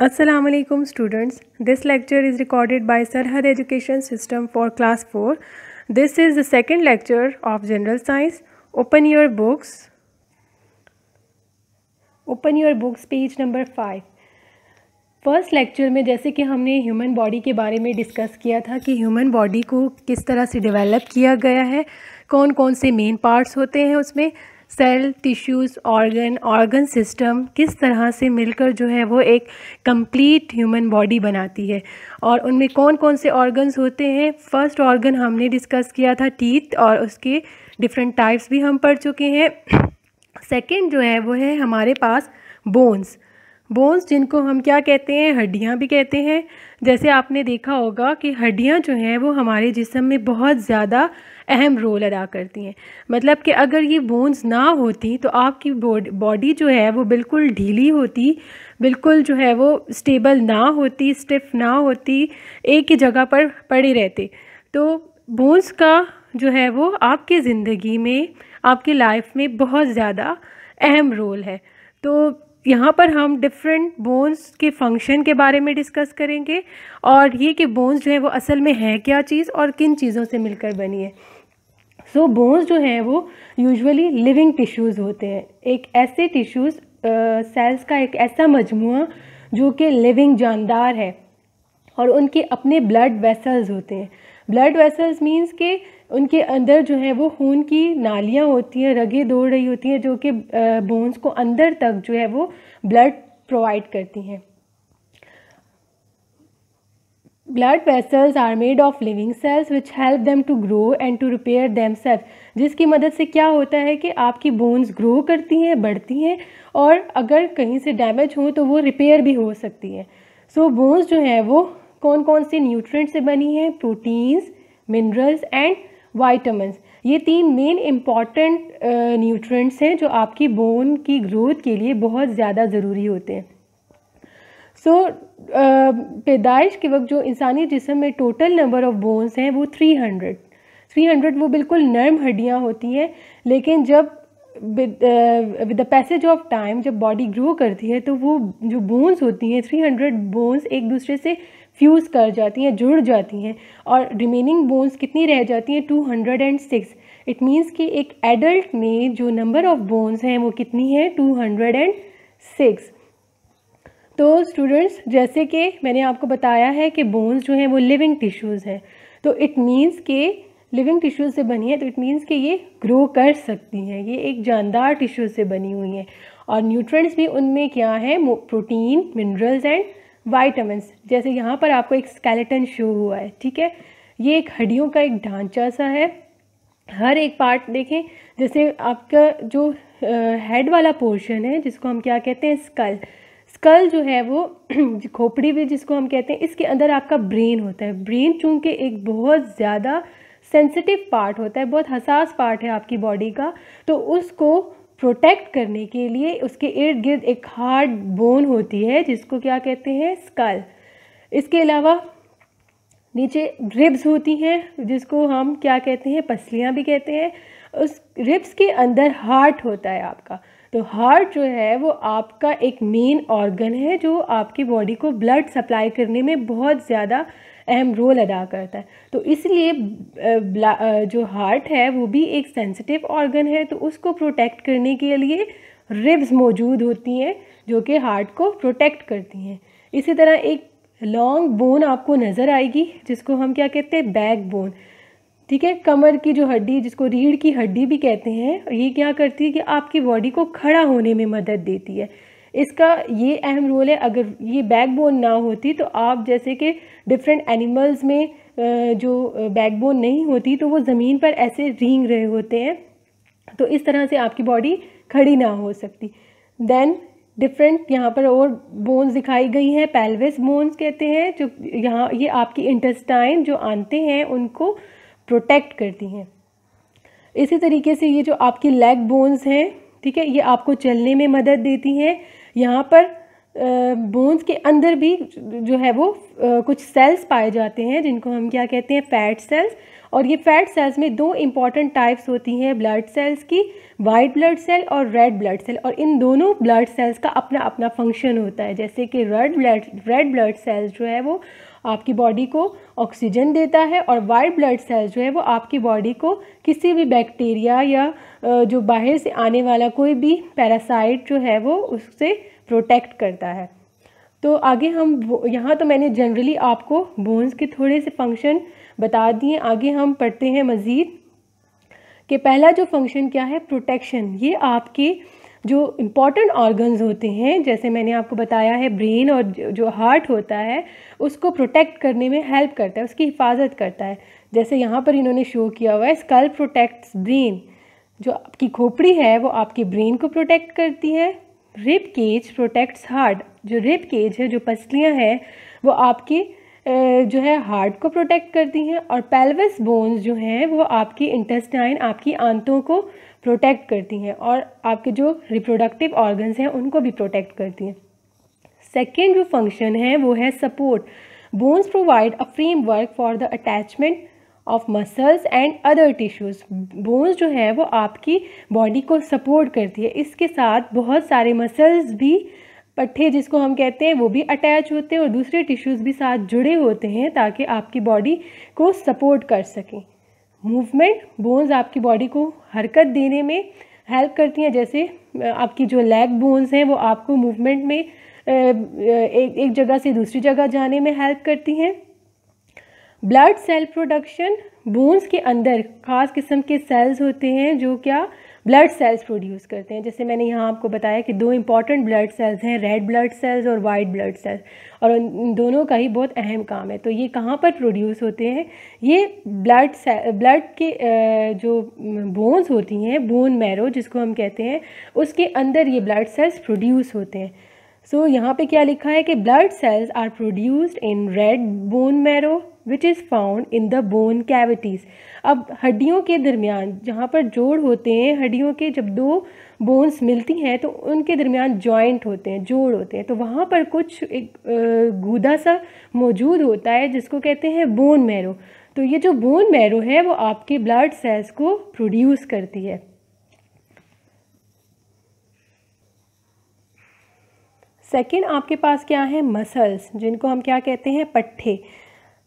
Aslam students this lecture is recorded by Sarhad education system for class four this is the second lecture of general science open your books open your books page number five first lecture में जैसे कि हमने human body के बारे में discuss किया था कि ह्यूमन बॉडी को किस तरह से डिवेलप किया गया है कौन कौन से मेन पार्ट्स होते हैं उसमें cell tissues organ organ system किस तरह से मिलकर जो है वो एक कंप्लीट ह्यूमन बॉडी बनाती है और उनमें कौन कौन से ऑर्गन्स होते हैं फर्स्ट ऑर्गन हमने डिस्कस किया था टीथ और उसके डिफरेंट टाइप्स भी हम पढ़ चुके हैं सेकेंड जो है वो है हमारे पास बोन्स बोन्स जिनको हम क्या कहते हैं हड्डियाँ भी कहते हैं जैसे आपने देखा होगा कि हड्डियाँ जो हैं वो हमारे जिसम में बहुत ज़्यादा अहम रोल अदा करती हैं मतलब कि अगर ये बोन्स ना होती तो आपकी बॉडी जो है वो बिल्कुल ढीली होती बिल्कुल जो है वो स्टेबल ना होती स्टिफ ना होती एक ही जगह पर पड़े रहते तो बोन्स का जो है वो आपकी ज़िंदगी में आपकी लाइफ में बहुत ज़्यादा अहम रोल है तो यहाँ पर हम डिफरेंट बोन्स के फंक्शन के बारे में डिस्कस करेंगे और ये कि बोन्स जो है वो असल में है क्या चीज़ और किन चीज़ों से मिलकर बनी है सो so, बोन्स जो हैं वो यूजुअली लिविंग टिश्यूज़ होते हैं एक ऐसे टिश्यूज़ सेल्स का एक ऐसा मजमू जो कि लिविंग जानदार है और उनके अपने ब्लड वेसल्स होते हैं ब्लड वेसल्स मीन्स के उनके अंदर जो है वो खून की नालियाँ होती हैं रगे दौड़ रही होती हैं जो कि बोन्स को अंदर तक जो है वो ब्लड प्रोवाइड करती हैं blood vessels are made of living cells which help them to grow and to repair themselves जिसकी मदद से क्या होता है कि आपकी बोन्स ग्रो करती हैं बढ़ती हैं और अगर कहीं से डैमेज हो तो वो रिपेयर भी हो सकती हैं सो so, बोन्स जो हैं वो कौन कौन से न्यूट्रेंट से बनी हैं प्रोटीन्स मिनरल्स एंड वाइटमिन ये तीन मेन इम्पॉर्टेंट न्यूट्रेंट्स हैं जो आपकी बोन की ग्रोथ के लिए बहुत ज़्यादा ज़रूरी होते हैं सो so, uh, पैदाइश के वक्त जो इंसानी जिसम में टोटल नंबर ऑफ़ बोन्स हैं वो थ्री हंड्रेड थ्री हंड्रेड वो बिल्कुल नर्म हड्डियाँ होती हैं लेकिन जब with with the passage of time जब बॉडी ग्रो करती है तो वो जो बोन्स होती हैं थ्री हंड्रेड बोन्स एक दूसरे से फ्यूज़ कर जाती हैं जुड़ जाती हैं और रिमेनिंग बोन्स कितनी रह जाती हैं two hundred and six it means कि एक एडल्ट में जो नंबर ऑफ़ बोन्स हैं वो कितनी है टू हंड्रेड एंड सिक्स तो स्टूडेंट्स जैसे कि मैंने आपको बताया है कि बोन्स जो हैं वो लिविंग टिश्यूज़ हैं तो इट मीन्स के लिविंग टिश्यू से बनी है तो इट मीन्स कि ये ग्रो कर सकती हैं ये एक जानदार टिश्यू से बनी हुई हैं और न्यूट्रेंट्स भी उनमें क्या है प्रोटीन मिनरल्स एंड वाइटामस जैसे यहाँ पर आपको एक स्केलेटन शो हुआ है ठीक है ये एक हड्डियों का एक ढांचा सा है हर एक पार्ट देखें जैसे आपका जो हेड वाला पोर्शन है जिसको हम क्या कहते हैं स्कल स्कल जो है वो खोपड़ी भी जिसको हम कहते हैं इसके अंदर आपका ब्रेन होता है ब्रेन चूँकि एक बहुत ज़्यादा सेंसिटिव पार्ट होता है बहुत हसास पार्ट है आपकी बॉडी का तो उसको प्रोटेक्ट करने के लिए उसके इर्द गिर्द एक हार्ड बोन होती है जिसको क्या कहते हैं स्कल इसके अलावा नीचे रिब्स होती हैं जिसको हम क्या कहते हैं पसलियाँ भी कहते हैं उस रिब्स के अंदर हार्ट होता है आपका तो हार्ट जो है वो आपका एक मेन ऑर्गन है जो आपकी बॉडी को ब्लड सप्लाई करने में बहुत ज़्यादा अहम रोल अदा करता है तो इसलिए जो हार्ट है वो भी एक सेंसिटिव ऑर्गन है तो उसको प्रोटेक्ट करने के लिए रिब्स मौजूद होती हैं जो कि हार्ट को प्रोटेक्ट करती हैं इसी तरह एक लॉन्ग बोन आपको नज़र आएगी जिसको हम क्या कहते हैं बैक बोन ठीक है कमर की जो हड्डी जिसको रीढ़ की हड्डी भी कहते हैं ये क्या करती है कि आपकी बॉडी को खड़ा होने में मदद देती है इसका ये अहम रोल है अगर ये बैकबोन ना होती तो आप जैसे कि डिफरेंट एनिमल्स में जो बैकबोन नहीं होती तो वो ज़मीन पर ऐसे रींग रहे होते हैं तो इस तरह से आपकी बॉडी खड़ी ना हो सकती देन डिफरेंट यहाँ पर और बोन्स दिखाई गई हैं पेल्विस बोन्स कहते हैं जो यहाँ ये आपकी इंटेस्टाइन जो आते हैं उनको प्रोटेक्ट करती हैं इसी तरीके से ये जो आपकी लेग बोन्स हैं ठीक है ये आपको चलने में मदद देती हैं यहाँ पर बोन्स के अंदर भी जो है वो कुछ सेल्स पाए जाते हैं जिनको हम क्या कहते हैं फैट सेल्स और ये फैट सेल्स में दो इम्पॉर्टेंट टाइप्स होती हैं ब्लड सेल्स की वाइट ब्लड सेल और रेड ब्लड सेल और इन दोनों ब्लड सेल्स का अपना अपना फंक्शन होता है जैसे कि red blood red blood cells जो है वो आपकी बॉडी को ऑक्सीजन देता है और वाइट ब्लड सेल्स जो है वो आपकी बॉडी को किसी भी बैक्टीरिया या जो बाहर से आने वाला कोई भी पैरासाइट जो है वो उससे प्रोटेक्ट करता है तो आगे हम यहाँ तो मैंने जनरली आपको बोन्स के थोड़े से फंक्शन बता दिए आगे हम पढ़ते हैं मज़ीद कि पहला जो फंक्शन क्या है प्रोटेक्शन ये आपके जो इम्पॉर्टेंट ऑर्गन्स होते हैं जैसे मैंने आपको बताया है ब्रेन और जो हार्ट होता है उसको प्रोटेक्ट करने में हेल्प करता है उसकी हिफाजत करता है जैसे यहाँ पर इन्होंने शो किया हुआ है स्कल प्रोटेक्ट्स ब्रेन जो आपकी खोपड़ी है वो आपके ब्रेन को प्रोटेक्ट करती है रिप केज प्रोटेक्ट्स हार्ट जो रिप केज है जो पसलियाँ हैं वो आपके जो है हार्ट को प्रोटेक्ट करती हैं और पेल्विस बोन्स जो हैं वो आपकी इंटेस्टाइन आपकी आंतों को प्रोटेक्ट करती हैं और आपके जो रिप्रोडक्टिव ऑर्गन्स हैं उनको भी प्रोटेक्ट करती हैं सेकेंड जो फंक्शन है वो है support bones provide a framework for the attachment of muscles and other tissues bones जो है वो आपकी बॉडी को सपोर्ट करती है इसके साथ बहुत सारे मसल्स भी पट्ठे जिसको हम कहते हैं वो भी अटैच होते हैं और दूसरे टिश्यूज़ भी साथ जुड़े होते हैं ताकि आपकी बॉडी को सपोर्ट कर सकें मूवमेंट बोन्स आपकी बॉडी को हरकत देने में हेल्प करती हैं जैसे आपकी जो लेग बोन्स हैं वो आपको मूवमेंट में एक एक जगह से दूसरी जगह जाने में हेल्प करती हैं ब्लड सेल प्रोडक्शन बोन्स के अंदर ख़ास किस्म के सेल्स होते हैं जो क्या ब्लड सेल्स प्रोड्यूस करते हैं जैसे मैंने यहाँ आपको बताया कि दो इंपॉर्टेंट ब्लड सेल्स हैं रेड ब्लड सेल्स और वाइट ब्लड सेल्स और उन दोनों का ही बहुत अहम काम है तो ये कहाँ पर प्रोड्यूस होते हैं ये ब्लड ब्लड के जो बोन्स होती हैं बोन मैरो जिसको हम कहते हैं उसके अंदर ये ब्लड सेल्स प्रोड्यूस होते हैं सो so, यहाँ पे क्या लिखा है कि blood cells are produced in red bone marrow which is found in the bone cavities अब हड्डियों के दरमियान जहाँ पर जोड़ होते हैं हड्डियों के जब दो बोन्स मिलती हैं तो उनके दरमियान जॉइंट होते हैं जोड़ होते हैं तो वहाँ पर कुछ एक गूदा सा मौजूद होता है जिसको कहते हैं बोन मैरो तो ये जो बोन मैरो है वो आपके ब्लड सेल्स को प्रोड्यूस करती है सेकेंड आपके पास क्या है मसल्स जिनको हम क्या कहते हैं पट्ठे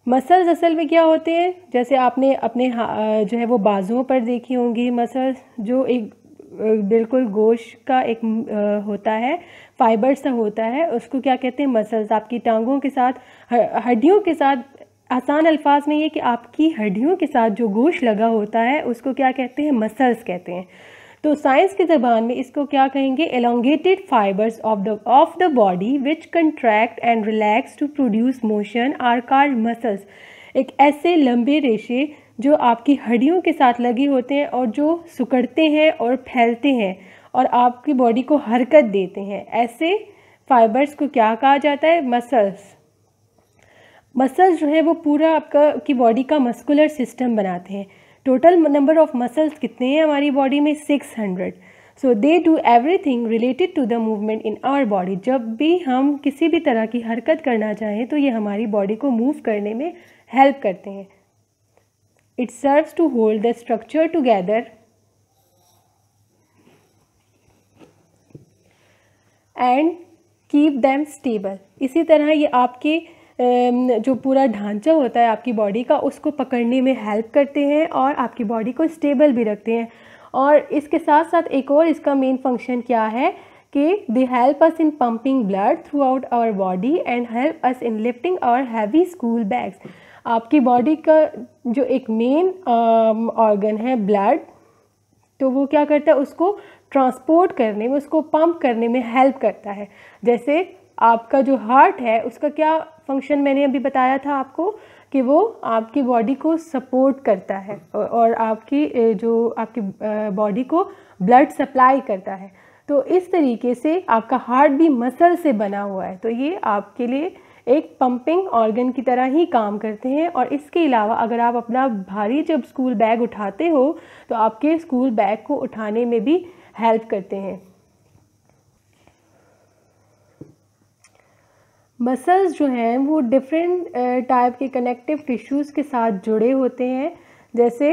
मसल्स असल में क्या होते हैं जैसे आपने अपने जो है वो बाजुओं पर देखी होंगी मसल्स जो एक बिल्कुल गोश का एक होता है फाइबर सा होता है उसको क्या कहते हैं मसल्स आपकी टांगों के साथ हड्डियों के साथ आसान अल्फाज में ये कि आपकी हड्डियों के साथ जो गोश लगा होता है उसको क्या कहते हैं मसल्स कहते हैं तो साइंस की जबान में इसको क्या कहेंगे elongated fibres of the of the body which contract and relax to produce motion are called muscles एक ऐसे लंबे रेशे जो आपकी हड्डियों के साथ लगे होते हैं और जो सुकड़ते हैं और फैलते हैं और आपकी बॉडी को हरकत देते हैं ऐसे फाइबर्स को क्या कहा जाता है मसल्स मसल्स जो है वो पूरा आपका की बॉडी का मस्कुलर सिस्टम बनाते हैं टोटल नंबर ऑफ मसल्स कितने हैं हमारी बॉडी में six hundred so they do everything related to the movement in our body जब भी हम किसी भी तरह की हरकत करना चाहें तो ये हमारी बॉडी को मूव करने में हेल्प करते हैं it serves to hold the structure together and keep them stable इसी तरह ये आपके जो पूरा ढांचा होता है आपकी बॉडी का उसको पकड़ने में हेल्प करते हैं और आपकी बॉडी को स्टेबल भी रखते हैं और इसके साथ साथ एक और इसका मेन फंक्शन क्या है कि they help us in pumping blood throughout our body and help us in lifting our heavy school bags आपकी बॉडी का जो एक मेन ऑर्गन है ब्लड तो वो क्या करता है उसको ट्रांसपोर्ट करने में उसको पंप करने में हेल्प करता है जैसे आपका जो हार्ट है उसका क्या फंक्शन मैंने अभी बताया था आपको कि वो आपकी बॉडी को सपोर्ट करता है और आपकी जो आपकी बॉडी को ब्लड सप्लाई करता है तो इस तरीके से आपका हार्ट भी मसल से बना हुआ है तो ये आपके लिए एक पंपिंग ऑर्गन की तरह ही काम करते हैं और इसके अलावा अगर आप अपना भारी जब स्कूल बैग उठाते हो तो आपके स्कूल बैग को उठाने में भी हेल्प करते हैं मसल्स जो हैं वो डिफरेंट टाइप uh, के कनेक्टिव टिश्यूज़ के साथ जुड़े होते हैं जैसे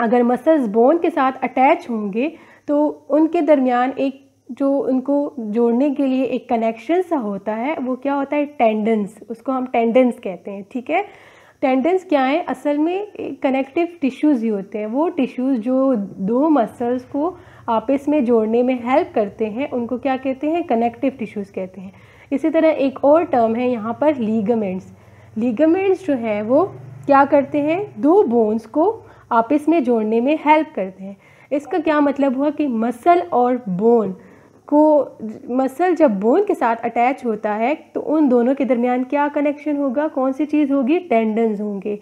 अगर मसल्स बोन के साथ अटैच होंगे तो उनके दरमियान एक जो उनको जोड़ने के लिए एक कनेक्शन सा होता है वो क्या होता है टेंडेंस उसको हम टेंडेंस कहते हैं ठीक है टेंडेंस क्या है असल में कनेक्टिव टिश्यूज़ ही होते हैं वो टिश्यूज़ जो दो मसल्स को आपस में जोड़ने में हेल्प करते हैं उनको क्या कहते हैं कनेक्टिव टिश्यूज़ कहते हैं इसी तरह एक और टर्म है यहाँ पर लीगमेंट्स लीगमेंट्स जो है वो क्या करते हैं दो बोन्स को आपस में जोड़ने में हेल्प करते हैं इसका क्या मतलब हुआ कि मसल और बोन को मसल जब बोन के साथ अटैच होता है तो उन दोनों के दरमियान क्या कनेक्शन होगा कौन सी चीज़ होगी टेंडन्स होंगे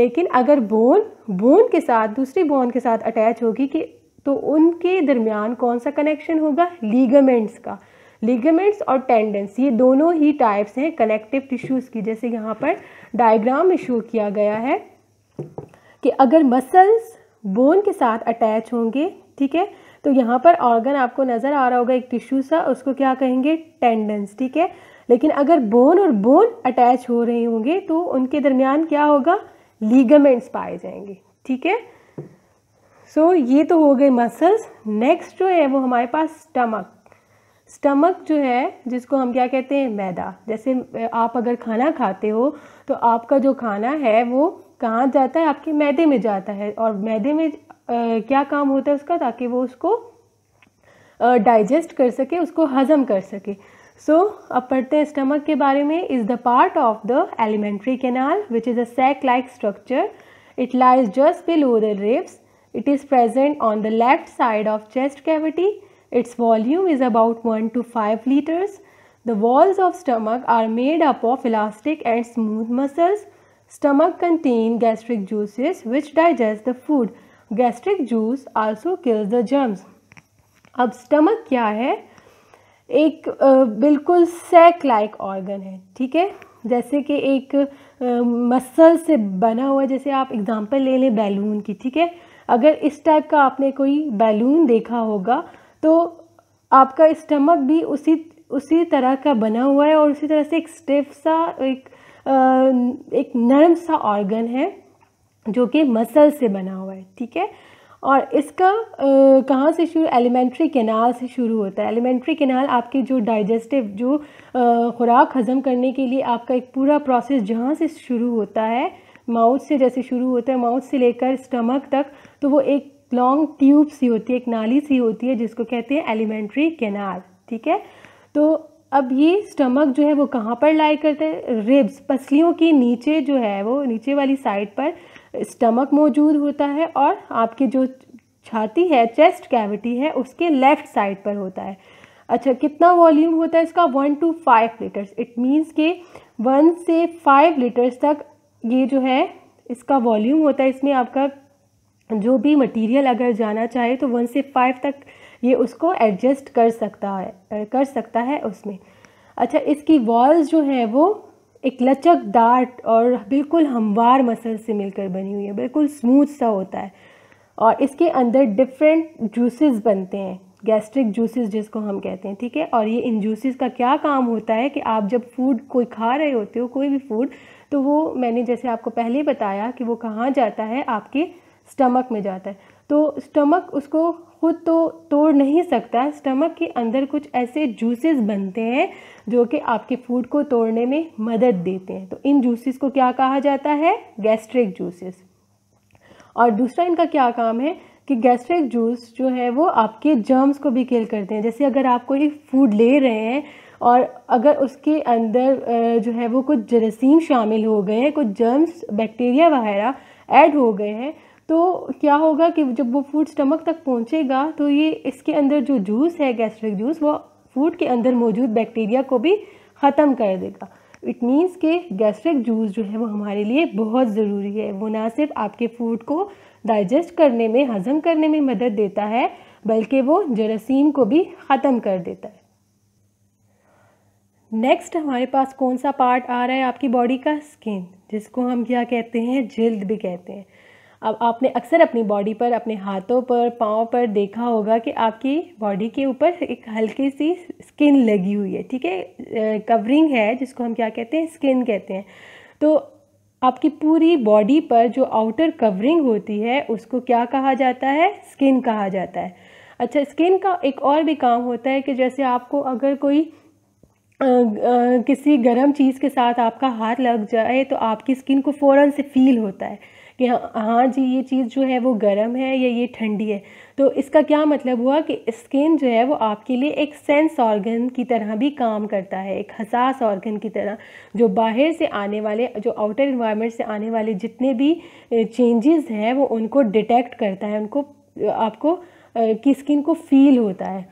लेकिन अगर बोन बोन के साथ दूसरी बोन के साथ अटैच होगी कि तो उनके दरमियान कौन सा कनेक्शन होगा लीगामेंट्स का लिगमेंट्स और टेंडेंस ये दोनों ही टाइप्स हैं कनेक्टिव टिश्यूज़ की जैसे यहाँ पर डायग्राम में शो किया गया है कि अगर मसल्स बोन के साथ अटैच होंगे ठीक है तो यहाँ पर ऑर्गन आपको नज़र आ रहा होगा एक टिश्यू सा उसको क्या कहेंगे टेंडेंस ठीक है लेकिन अगर बोन और बोन अटैच हो रहे होंगे तो उनके दरमियान क्या होगा लीगमेंट्स पाए जाएंगे ठीक है सो ये तो हो गए मसल्स नेक्स्ट जो है वो हमारे पास स्टमक स्टमक जो है जिसको हम क्या कहते हैं मैदा जैसे आप अगर खाना खाते हो तो आपका जो खाना है वो कहाँ जाता है आपके मैदे में जाता है और मैदे में क्या काम होता है उसका ताकि वो उसको डाइजेस्ट कर सके उसको हज़म कर सके सो so, अब पढ़ते हैं स्टमक के बारे में is the part of the alimentary canal which is a sac like structure it lies just below the ribs it is present on the left side of chest cavity Its volume is about 1 to 5 liters. The walls of stomach are made up of elastic and smooth muscles. Stomach contain gastric juices which digest the food. Gastric juice also kills the germs. अब stomach क्या है एक आ, बिल्कुल sac like organ है ठीक है जैसे कि एक मसल से बना हुआ जैसे आप एग्जांपल ले लें बैलून की ठीक है अगर इस टाइप का आपने कोई बैलून देखा होगा तो आपका स्टमक भी उसी उसी तरह का बना हुआ है और उसी तरह से एक स्टिफ सा एक आ, एक नरम सा ऑर्गन है जो कि मसल से बना हुआ है ठीक है और इसका कहाँ से शुरू एलिमेंट्री केनाल से शुरू होता है एलिमेंट्री केनाल आपके जो डाइजेस्टिव जो खुराक हज़म करने के लिए आपका एक पूरा प्रोसेस जहाँ से शुरू होता है माउथ से जैसे शुरू होता है माउथ से लेकर स्टमक तक तो वो एक लॉन्ग ट्यूब सी होती है एक नाली सी होती है जिसको कहते हैं एलिमेंट्री कैनाल ठीक है तो अब ये स्टमक जो है वो कहाँ पर लाई करते हैं रिब्स पसलियों के नीचे जो है वो नीचे वाली साइड पर स्टमक मौजूद होता है और आपकी जो छाती है चेस्ट कैविटी है उसके लेफ्ट साइड पर होता है अच्छा कितना वॉल्यूम होता है इसका one to five litres it means के वन से फाइव लीटर्स तक ये जो है इसका वॉल्यूम होता है इसमें आपका जो भी मटेरियल अगर जाना चाहे तो वन से फाइव तक ये उसको एडजस्ट कर सकता है कर सकता है उसमें अच्छा इसकी वॉल्स जो हैं वो एक लचकदार और बिल्कुल हमवार मसल से मिलकर बनी हुई है बिल्कुल स्मूथ सा होता है और इसके अंदर डिफरेंट जूसेस बनते हैं गैस्ट्रिक जूसेस जिसको हम कहते हैं ठीक है और ये इन जूसेस का क्या काम होता है कि आप जब फूड कोई खा रहे होते हो कोई भी फूड तो वो मैंने जैसे आपको पहले बताया कि वो कहाँ जाता है आपके स्टमक में जाता है तो स्टमक उसको खुद तो तोड़ नहीं सकता स्टमक के अंदर कुछ ऐसे जूसेस बनते हैं जो कि आपके फूड को तोड़ने में मदद देते हैं तो इन जूसेस को क्या कहा जाता है गैस्ट्रिक जूसेस और दूसरा इनका क्या काम है कि गैस्ट्रिक जूस जो है वो आपके जर्म्स को भी किल करते हैं जैसे अगर आप कोई फूड ले रहे हैं और अगर उसके अंदर जो है वो कुछ जरासीम शामिल हो गए हैं कुछ जर्म्स बैक्टीरिया वगैरह ऐड हो गए हैं तो क्या होगा कि जब वो फूड स्टमक तक पहुँचेगा तो ये इसके अंदर जो जूस है गैस्ट्रिक जूस वो फूड के अंदर मौजूद बैक्टीरिया को भी ख़त्म कर देगा इट मीन्स के गैस्ट्रिक जूस जो है वो हमारे लिए बहुत ज़रूरी है वो ना सिर्फ आपके फूड को डाइजेस्ट करने में हज़म करने में मदद देता है बल्कि वो जरासीम को भी ख़त्म कर देता है नेक्स्ट हमारे पास कौन सा पार्ट आ रहा है आपकी बॉडी का स्किन जिसको हम क्या कहते हैं जल्द भी कहते हैं अब आपने अक्सर अपनी बॉडी पर अपने हाथों पर पाँव पर देखा होगा कि आपकी बॉडी के ऊपर एक हल्की सी स्किन लगी हुई है ठीक है कवरिंग है जिसको हम क्या कहते हैं स्किन कहते हैं तो आपकी पूरी बॉडी पर जो आउटर कवरिंग होती है उसको क्या कहा जाता है स्किन कहा जाता है अच्छा स्किन का एक और भी काम होता है कि जैसे आपको अगर कोई आ, आ, किसी गर्म चीज़ के साथ आपका हाथ लग जाए तो आपकी स्किन को फ़ौरन से फील होता है कि हाँ हाँ जी ये चीज़ जो है वो गर्म है या ये ठंडी है तो इसका क्या मतलब हुआ कि स्किन जो है वो आपके लिए एक सेंस ऑर्गन की तरह भी काम करता है एक हसास ऑर्गन की तरह जो बाहर से आने वाले जो आउटर इन्वायरमेंट से आने वाले जितने भी चेंजेस हैं वो उनको डिटेक्ट करता है उनको आपको की स्किन को फील होता है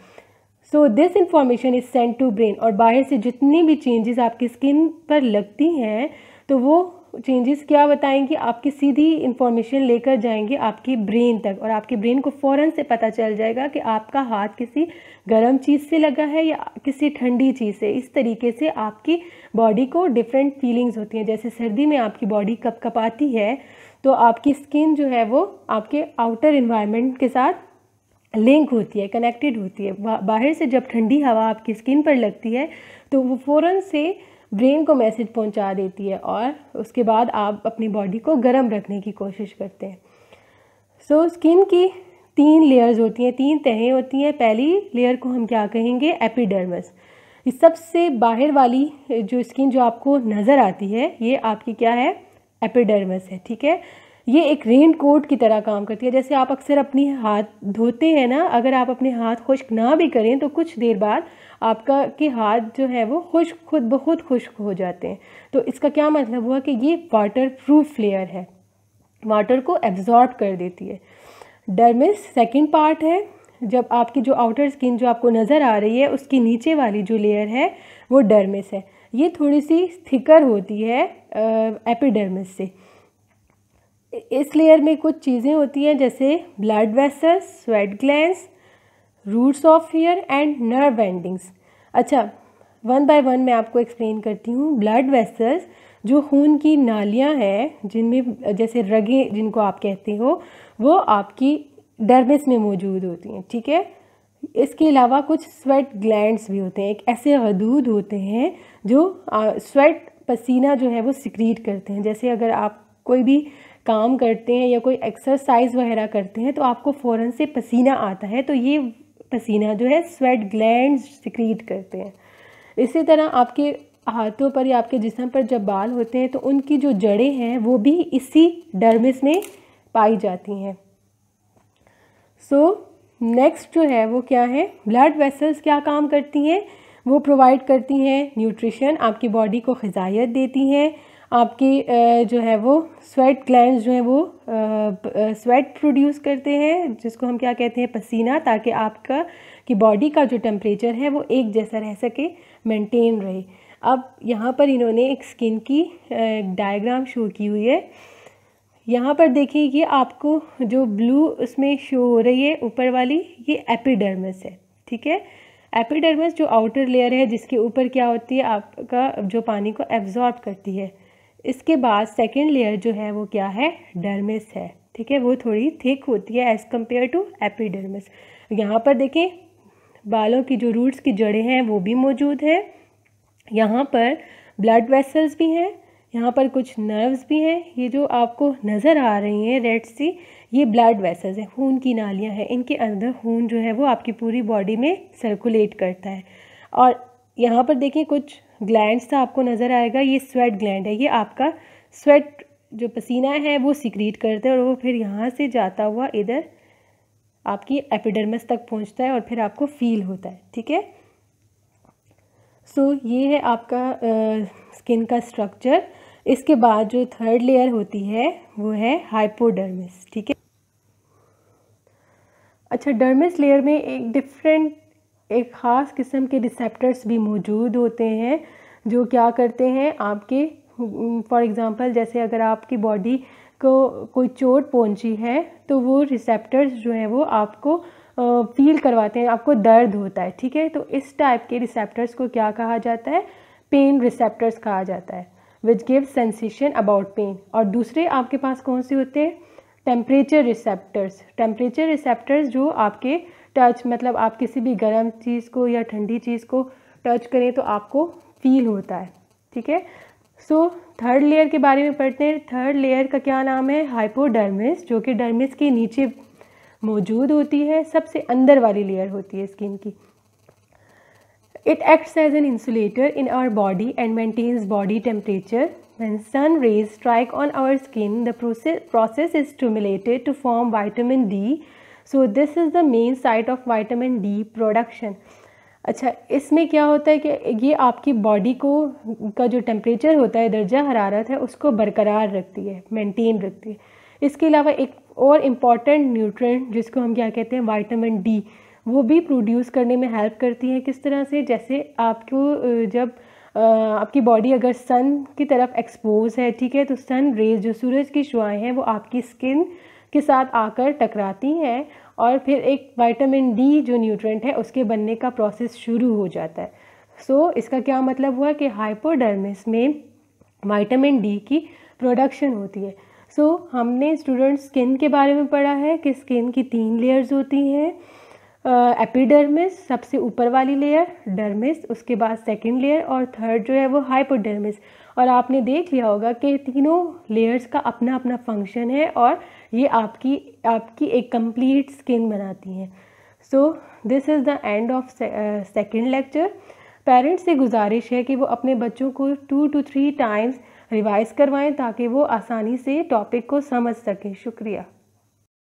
so this information is sent to brain और बाहर से जितनी भी चेंजेस आपकी स्किन पर लगती हैं तो वो चेंजेस क्या बताएंगे आपकी सीधी इन्फॉर्मेशन लेकर जाएंगे आपकी ब्रेन तक और आपके ब्रेन को फ़ौरन से पता चल जाएगा कि आपका हाथ किसी गर्म चीज़ से लगा है या किसी ठंडी चीज़ से इस तरीके से आपकी बॉडी को डिफरेंट फीलिंग्स होती हैं जैसे सर्दी में आपकी बॉडी कप आती है तो आपकी स्किन जो है वो आपके आउटर इन्वायरमेंट के साथ लिंक होती है कनेक्टेड होती है बाहर से जब ठंडी हवा आपकी स्किन पर लगती है तो वो फ़ौरन से ब्रेन को मैसेज पहुंचा देती है और उसके बाद आप अपनी बॉडी को गर्म रखने की कोशिश करते हैं सो so, स्किन की तीन लेयर्स होती हैं तीन तहें होती हैं पहली लेयर को हम क्या कहेंगे एपिडर्मस इस सबसे बाहर वाली जो स्किन जो आपको नज़र आती है ये आपकी क्या है एपिडर्मस है ठीक है ये एक रेन कोट की तरह काम करती है जैसे आप अक्सर अपनी हाथ धोते हैं ना अगर आप अपने हाथ खुश्क ना भी करें तो कुछ देर बाद आपका के हाथ जो है वो खुश्क खुद बहुत खुश्क हो जाते हैं तो इसका क्या मतलब हुआ कि ये वाटर प्रूफ लेयर है वाटर को एब्जॉर्ब कर देती है डरमिस सेकेंड पार्ट है जब आपकी जो आउटर स्किन जो आपको नज़र आ रही है उसकी नीचे वाली जो लेयर है वो डर्मिस है ये थोड़ी सी थिकर होती है एपिडर्मिस से इस लेयर में कुछ चीज़ें होती हैं जैसे blood vessels sweat gland roots of hair and nerve endings अच्छा वन बाय वन मैं आपको एक्सप्लेन करती हूँ ब्लड वेसल्स जो खून की नालियाँ हैं जिनमें जैसे रगें जिनको आप कहते हो वो आपकी डर्मिस में मौजूद होती हैं ठीक है इसके अलावा कुछ स्वेट ग्लैंड्स भी होते हैं एक ऐसे हदूद होते हैं जो स्वेट पसीना जो है वो सिक्रीट करते हैं जैसे अगर आप कोई भी काम करते हैं या कोई एक्सरसाइज वगैरह करते हैं तो आपको फ़ौरन से पसीना आता है तो ये पसीना जो है स्वेट ग्लैंड सिक्रीट करते हैं इसी तरह आपके हाथों पर या आपके जिसम पर जब बाल होते हैं तो उनकी जो जड़ें हैं वो भी इसी डर्मिस में पाई जाती हैं सो नेक्स्ट जो है वो क्या है ब्लड वेसल्स क्या काम करती हैं वो प्रोवाइड करती हैं न्यूट्रिशन आपकी बॉडी को ग़ायत देती हैं आपकी जो है वो स्वेट ग्लैंड जो है वो स्वेट प्रोड्यूस करते हैं जिसको हम क्या कहते हैं पसीना ताकि आपका कि बॉडी का जो टेम्परेचर है वो एक जैसा रह सके मेंटेन रहे अब यहाँ पर इन्होंने एक स्किन की डायग्राम शो की हुई है यहाँ पर देखिए ये आपको जो ब्लू उसमें शो हो रही है ऊपर वाली ये एपिडर्मस है ठीक है एपिडर्मस जो आउटर लेयर है जिसके ऊपर क्या होती है आपका जो पानी को एब्जॉर्ब करती है इसके बाद सेकेंड लेयर जो है वो क्या है डर्मिस है ठीक है वो थोड़ी थिक होती है एज़ कम्पेयर टू एपीडर्मिस यहाँ पर देखें बालों की जो रूट्स की जड़ें हैं वो भी मौजूद हैं यहाँ पर ब्लड वेसल्स भी हैं यहाँ पर कुछ नर्व्स भी हैं ये जो आपको नज़र आ रही हैं रेड सी ये ब्लड वेसल्स हैं खून की नालियाँ हैं इनके अंदर खून जो है वो आपकी पूरी बॉडी में सर्कुलेट करता है और यहाँ पर देखें कुछ ग्लैंड आपको नज़र आएगा ये स्वेट ग्लैंड है ये आपका स्वेट जो पसीना है वो सिक्रीट करते हैं और वो फिर यहाँ से जाता हुआ इधर आपकी एपिडर्मस तक पहुँचता है और फिर आपको फील होता है ठीक है सो ये है आपका स्किन का स्ट्रक्चर इसके बाद जो थर्ड लेयर होती है वो है हाइपोडर्मिस ठीक है अच्छा डर्मिस लेयर में एक डिफरेंट एक ख़ास किस्म के रिसेप्टर्स भी मौजूद होते हैं जो क्या करते हैं आपके फॉर एग्ज़ाम्पल जैसे अगर आपकी बॉडी को कोई चोट पहुंची है तो वो रिसेप्टर्स जो हैं वो आपको फील करवाते हैं आपको दर्द होता है ठीक है तो इस टाइप के रिसेप्टर्स को क्या कहा जाता है पेन रिसेप्टर्स कहा जाता है which give sensation about pain और दूसरे आपके पास कौन से होते हैं टेम्परेचर रिसेप्टर्स टेम्परेचर रिसेप्टर्स जो आपके टच मतलब आप किसी भी गर्म चीज़ को या ठंडी चीज़ को टच करें तो आपको फील होता है ठीक है सो थर्ड लेयर के बारे में पढ़ते हैं थर्ड लेयर का क्या नाम है हाइपोडर्मिस जो कि डर्मिस के नीचे मौजूद होती है सबसे अंदर वाली लेयर होती है स्किन की it acts as an insulator in our body and maintains body temperature when sun rays strike on our skin the process process is stimulated to form vitamin D so this is the main site of vitamin D production अच्छा इसमें क्या होता है कि ये आपकी body को का जो टेम्परेचर होता है दर्जा हरारत है उसको बरकरार रखती है मेंटेन रखती है इसके अलावा एक और इम्पॉर्टेंट न्यूट्रेंट जिसको हम क्या कहते हैं वाइटामिन डी वो भी प्रोड्यूस करने में हेल्प करती है किस तरह से जैसे आपको जब आपकी बॉडी अगर सन की तरफ एक्सपोज है ठीक है तो सन रेज जो सूरज की शुआएँ हैं वो आपकी स्किन के साथ आकर टकराती हैं और फिर एक विटामिन डी जो न्यूट्रेंट है उसके बनने का प्रोसेस शुरू हो जाता है सो so, इसका क्या मतलब हुआ कि हाइपोडर्मिस में विटामिन डी की प्रोडक्शन होती है सो so, हमने स्टूडेंट स्किन के बारे में पढ़ा है कि स्किन की तीन लेयर्स होती हैं एपिडर्मिस uh, सबसे ऊपर वाली लेयर डर्मिस उसके बाद सेकेंड लेयर और थर्ड जो है वो हाइपोडर्मिस और आपने देख लिया होगा कि तीनों लेयर्स का अपना अपना फंक्शन है और ये आपकी आपकी एक कंप्लीट स्किन बनाती हैं so this is the end of second lecture parents से गुजारिश है कि वो अपने बच्चों को two to three times revise करवाएं ताकि वो आसानी से टॉपिक को समझ सकें शुक्रिया